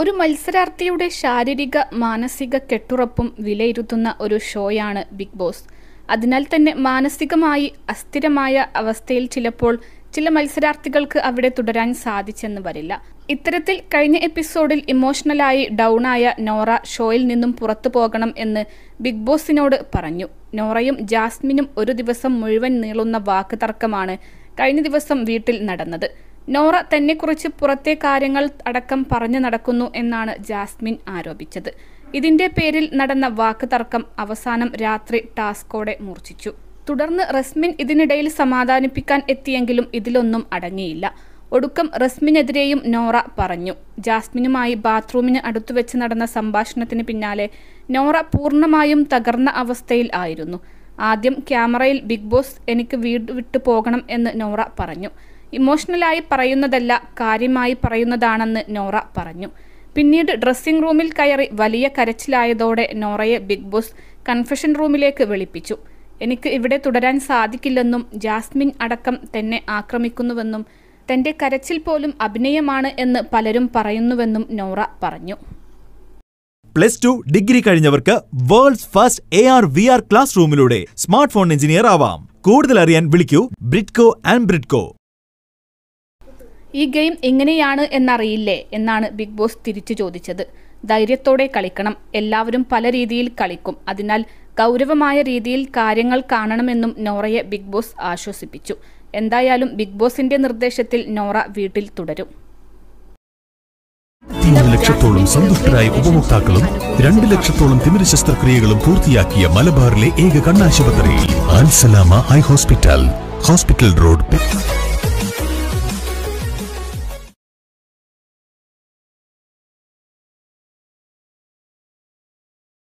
ഒരു മത്സരാർത്ഥിയുടെ ശാരീരിക മാനസിക കെട്ടുറപ്പും വിലയിരുത്തുന്ന ഒരു ഷോയാണ് ബിഗ് ബോസ് അതിനാൽ തന്നെ മാനസികമായി അസ്ഥിരമായ അവസ്ഥയിൽ ചിലപ്പോൾ ചില മത്സരാർത്ഥികൾക്ക് അവിടെ തുടരാൻ സാധിച്ചെന്ന് വരില്ല ഇത്തരത്തിൽ കഴിഞ്ഞ എപ്പിസോഡിൽ ഇമോഷണലായി ഡൗണായ നോറ ഷോയിൽ നിന്നും പുറത്തു പോകണം എന്ന് ബിഗ് ബോസിനോട് പറഞ്ഞു നോറയും ജാസ്മിനും ഒരു ദിവസം മുഴുവൻ നീളുന്ന വാക്ക് തർക്കമാണ് കഴിഞ്ഞ ദിവസം വീട്ടിൽ നടന്നത് നോറ തന്നെക്കുറിച്ച് പുറത്തെ കാര്യങ്ങൾ അടക്കം പറഞ്ഞു നടക്കുന്നു എന്നാണ് ജാസ്മിൻ ആരോപിച്ചത് ഇതിന്റെ പേരിൽ നടന്ന വാക്ക് തർക്കം അവസാനം രാത്രി ടാസ്കോടെ മൂർച്ഛിച്ചു തുടർന്ന് റസ്മിൻ ഇതിനിടയിൽ സമാധാനിപ്പിക്കാൻ എത്തിയെങ്കിലും ഇതിലൊന്നും അടങ്ങിയില്ല ഒടുക്കം റസ്മിനെതിരെയും നോറ പറഞ്ഞു ജാസ്മിനുമായി ബാത്റൂമിന് അടുത്തു വെച്ച് നടന്ന സംഭാഷണത്തിന് പിന്നാലെ നോറ പൂർണ്ണമായും തകർന്ന അവസ്ഥയിൽ ആയിരുന്നു ആദ്യം ക്യാമറയിൽ ബിഗ് ബോസ് എനിക്ക് വീട് വിട്ടു പോകണം എന്ന് നോറ പറഞ്ഞു ഇമോഷണലായി പറയുന്നതല്ല കാര്യമായി പറയുന്നതാണെന്ന് നോറ പറഞ്ഞു പിന്നീട് ഡ്രസ്സിംഗ് റൂമിൽ കയറി വലിയ കരച്ചിലായതോടെ നോറയെ ബിഗ് ബോസ് കൺഫഷൻ റൂമിലേക്ക് വിളിപ്പിച്ചു എനിക്ക് ഇവിടെ തുടരാൻ സാധിക്കില്ലെന്നും ജാസ്മിൻ അടക്കം തന്നെ ആക്രമിക്കുന്നുവെന്നും തന്റെ കരച്ചിൽ പോലും അഭിനയമാണ് എന്ന് പലരും പറയുന്നുവെന്നും നോറ പറഞ്ഞു പ്ലസ് ടു ഡിഗ്രി കഴിഞ്ഞവർക്ക് world's first A R V R class റൂമിലൂടെ സ്മാർട്ട് ഫോൺ എഞ്ചിനീയർ ആവാം കൂടുതൽ അറിയാൻ വിളിക്കൂ ബ്രിഡ്കോ ആൻഡ് ബ്രിഡ്കോ ഈ ഗെയിം എങ്ങനെയാണ് എന്നറിയില്ലേ എന്നാണ് ബിഗ് ബോസ് തിരിച്ചു ചോദിച്ചത് ധൈര്യത്തോടെ കളിക്കണം എല്ലാവരും പല രീതിയിൽ കളിക്കും അതിനാൽ ഗൗരവമായ രീതിയിൽ കാര്യങ്ങൾ കാണണമെന്നും നോറയെ ബിഗ് ബോസ് ആശ്വസിപ്പിച്ചു എന്തായാലും ബിഗ് ബോസിന്റെ നിർദ്ദേശത്തിൽ നോറ വീട്ടിൽ തുടരും മൂന്ന് ലക്ഷത്തോളം സന്തുഷ്ടരായ ഉപഭോക്താക്കളും രണ്ട് ലക്ഷത്തോളം തിമിര ശസ്ത്രക്രിയകളും പൂർത്തിയാക്കിയ മലബാറിലെ ഏക കണ്ണാശുപത്രിയിൽ Ansalama eye hospital hospital road